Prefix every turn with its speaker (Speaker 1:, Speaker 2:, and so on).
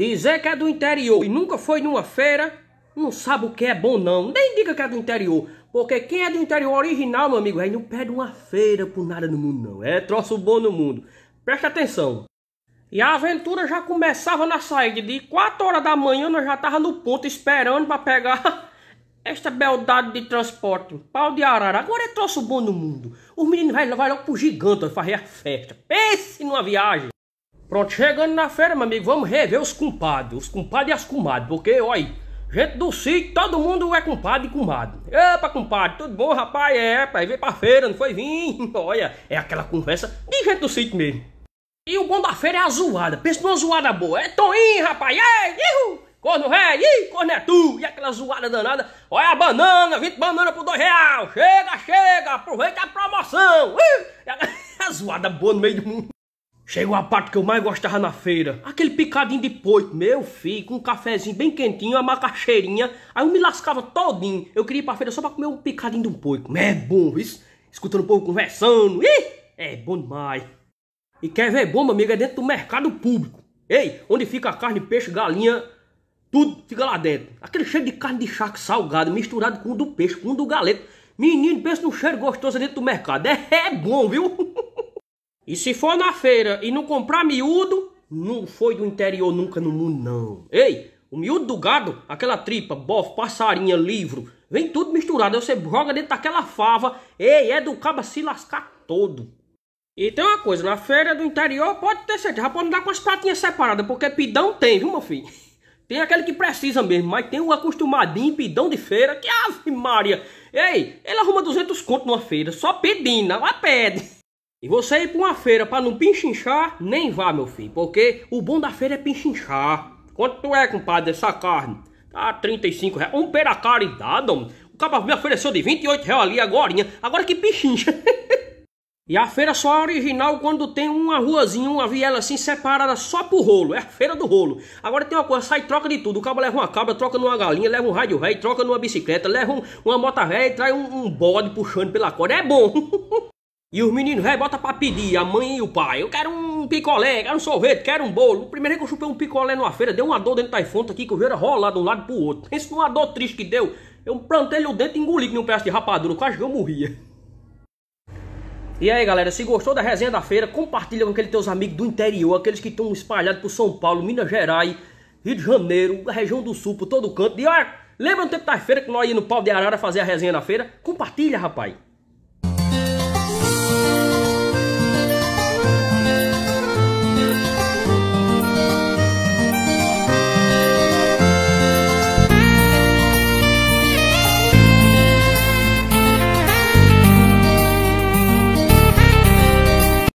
Speaker 1: Dizer é que é do interior e nunca foi numa feira, não sabe o que é bom não. Nem diga que é do interior. Porque quem é do interior original, meu amigo, aí não perde uma feira por nada no mundo não. É troço bom no mundo. Presta atenção. E a aventura já começava na saída. De 4 horas da manhã nós já tava no ponto esperando para pegar esta beldade de transporte. Pau de arara. Agora é troço bom no mundo. Os meninos vai, vai logo pro gigante fazer a festa. Pense numa viagem. Pronto, chegando na feira, meu amigo, vamos rever os compadres, os compadres e as comadres, porque, olha, gente do sítio, todo mundo é compadre e comadre. Epa, compadre, tudo bom, rapaz? É, pai, veio pra feira, não foi vir? olha, é aquela conversa de gente do sítio mesmo. E o bom da feira é a zoada, pensa numa zoada boa. É Toninho, rapaz, é, ihu, corno ré, ih, corno é tu, e aquela zoada danada. Olha a banana, 20 bananas por 2 real, chega, chega, aproveita a promoção. Ih, é a zoada boa no meio do mundo. Chegou a parte que eu mais gostava na feira. Aquele picadinho de poito, meu filho, com um cafezinho bem quentinho, uma macaxeirinha. Aí eu me lascava todinho. Eu queria ir pra feira só pra comer um picadinho de um poito. É bom, isso. Escutando o povo conversando. Ih, é bom demais. E quer ver bom, meu amigo, é dentro do mercado público. Ei, onde fica a carne, peixe, galinha, tudo fica lá dentro. Aquele cheiro de carne de charque salgado, misturado com o do peixe, com o do galeto. Menino, pensa no cheiro gostoso dentro do mercado. é, é bom, viu? E se for na feira e não comprar miúdo, não foi do interior nunca no mundo, não. Ei, o miúdo do gado, aquela tripa, bof, passarinha, livro, vem tudo misturado. Você joga dentro daquela fava. Ei, é do caba se lascar todo. E tem uma coisa, na feira do interior pode ter certeza, pode andar com as pratinhas separadas, porque pidão tem, viu, meu filho? Tem aquele que precisa mesmo, mas tem um acostumadinho pidão de feira, que ave Maria! Ei, ele arruma 200 conto numa feira, só pedindo, não pede! E você ir para uma feira para não pinchinchar, nem vá, meu filho, porque o bom da feira é pinchinchar. Quanto tu é, compadre, essa carne? Tá 35 reais. Um pera caridade, homem. O cabra me ofereceu de 28 reais ali agora, agora que pinchincha. e a feira só é original quando tem uma ruazinha, uma viela assim separada só pro rolo. É a feira do rolo. Agora tem uma coisa, sai troca de tudo. O cabra leva uma cabra, troca numa galinha, leva um rádio rei, troca numa bicicleta, leva um, uma moto ré e traz um, um bode puxando pela corda. É bom. E os meninos, velho, bota pra pedir, a mãe e o pai. Eu quero um picolé, quero um sorvete, quero um bolo. primeiro que eu chupei um picolé numa feira, deu uma dor dentro da fonte aqui que o vi era rolar de um lado pro outro. Pensa numa dor triste que deu. Eu plantei o dente e engoli que nem um pedaço de rapadura, quase que eu morria. E aí galera, se gostou da resenha da feira, compartilha com aqueles teus amigos do interior, aqueles que estão espalhados por São Paulo, Minas Gerais, Rio de Janeiro, a região do sul, por todo canto. E olha, lembra no tempo da feira que nós íamos no pau de arara fazer a resenha na feira? Compartilha, rapaz!